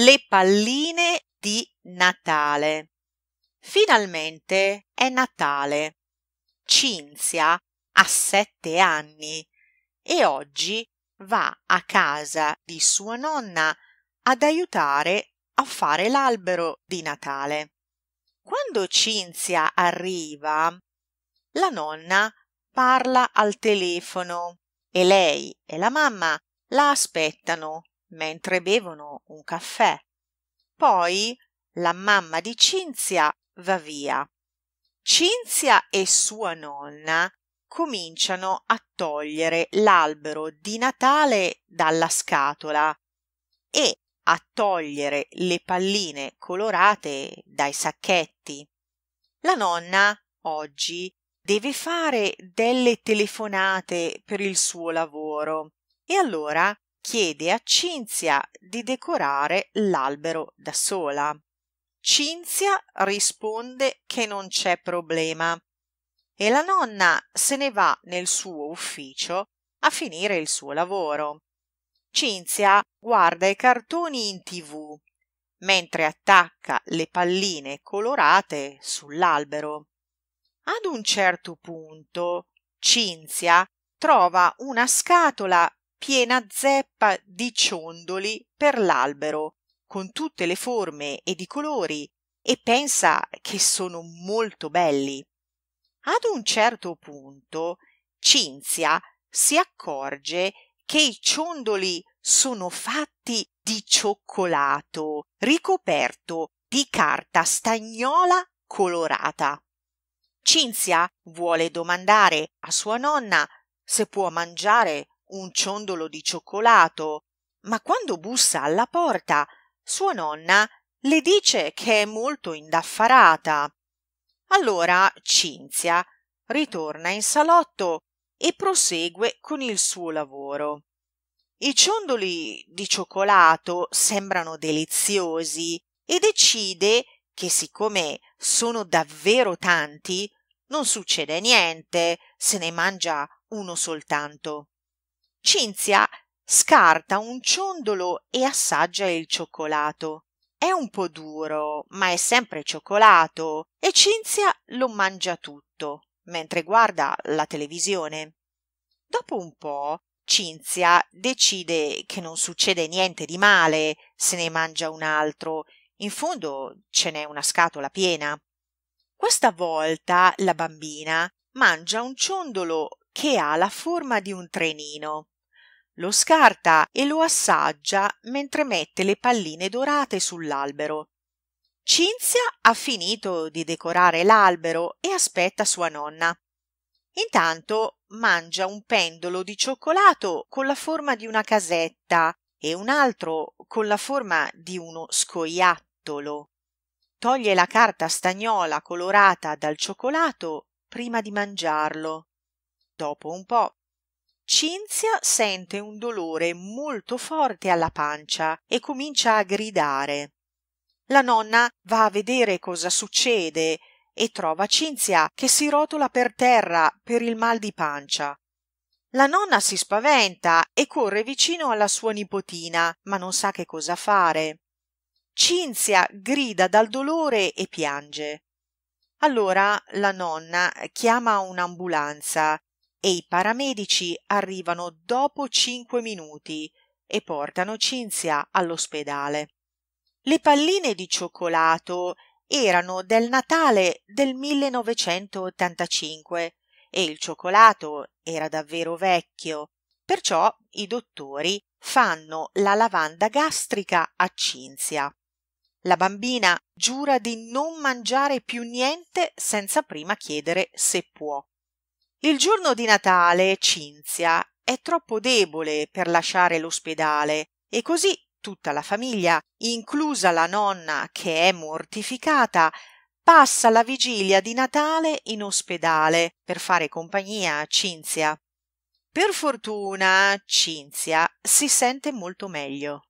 Le palline di Natale. Finalmente è Natale. Cinzia ha sette anni e oggi va a casa di sua nonna ad aiutare a fare l'albero di Natale. Quando Cinzia arriva, la nonna parla al telefono e lei e la mamma la aspettano mentre bevono un caffè. Poi la mamma di Cinzia va via. Cinzia e sua nonna cominciano a togliere l'albero di Natale dalla scatola e a togliere le palline colorate dai sacchetti. La nonna oggi deve fare delle telefonate per il suo lavoro e allora chiede a Cinzia di decorare l'albero da sola. Cinzia risponde che non c'è problema e la nonna se ne va nel suo ufficio a finire il suo lavoro. Cinzia guarda i cartoni in tv mentre attacca le palline colorate sull'albero. Ad un certo punto Cinzia trova una scatola piena zeppa di ciondoli per l'albero con tutte le forme ed i colori e pensa che sono molto belli ad un certo punto cinzia si accorge che i ciondoli sono fatti di cioccolato ricoperto di carta stagnola colorata cinzia vuole domandare a sua nonna se può mangiare un ciondolo di cioccolato, ma quando bussa alla porta sua nonna le dice che è molto indaffarata. Allora Cinzia ritorna in salotto e prosegue con il suo lavoro. I ciondoli di cioccolato sembrano deliziosi e decide che siccome sono davvero tanti, non succede niente se ne mangia uno soltanto. Cinzia scarta un ciondolo e assaggia il cioccolato. È un po' duro, ma è sempre cioccolato e Cinzia lo mangia tutto mentre guarda la televisione. Dopo un po' Cinzia decide che non succede niente di male se ne mangia un altro. In fondo ce n'è una scatola piena. Questa volta la bambina mangia un ciondolo che ha la forma di un trenino. Lo scarta e lo assaggia mentre mette le palline dorate sull'albero. Cinzia ha finito di decorare l'albero e aspetta sua nonna. Intanto mangia un pendolo di cioccolato con la forma di una casetta e un altro con la forma di uno scoiattolo. Toglie la carta stagnola colorata dal cioccolato prima di mangiarlo dopo un po'. Cinzia sente un dolore molto forte alla pancia e comincia a gridare. La nonna va a vedere cosa succede e trova Cinzia che si rotola per terra per il mal di pancia. La nonna si spaventa e corre vicino alla sua nipotina, ma non sa che cosa fare. Cinzia grida dal dolore e piange. Allora la nonna chiama un'ambulanza e i paramedici arrivano dopo cinque minuti e portano Cinzia all'ospedale. Le palline di cioccolato erano del Natale del 1985 e il cioccolato era davvero vecchio, perciò i dottori fanno la lavanda gastrica a Cinzia. La bambina giura di non mangiare più niente senza prima chiedere se può. Il giorno di Natale Cinzia è troppo debole per lasciare l'ospedale e così tutta la famiglia, inclusa la nonna che è mortificata, passa la vigilia di Natale in ospedale per fare compagnia a Cinzia. Per fortuna Cinzia si sente molto meglio.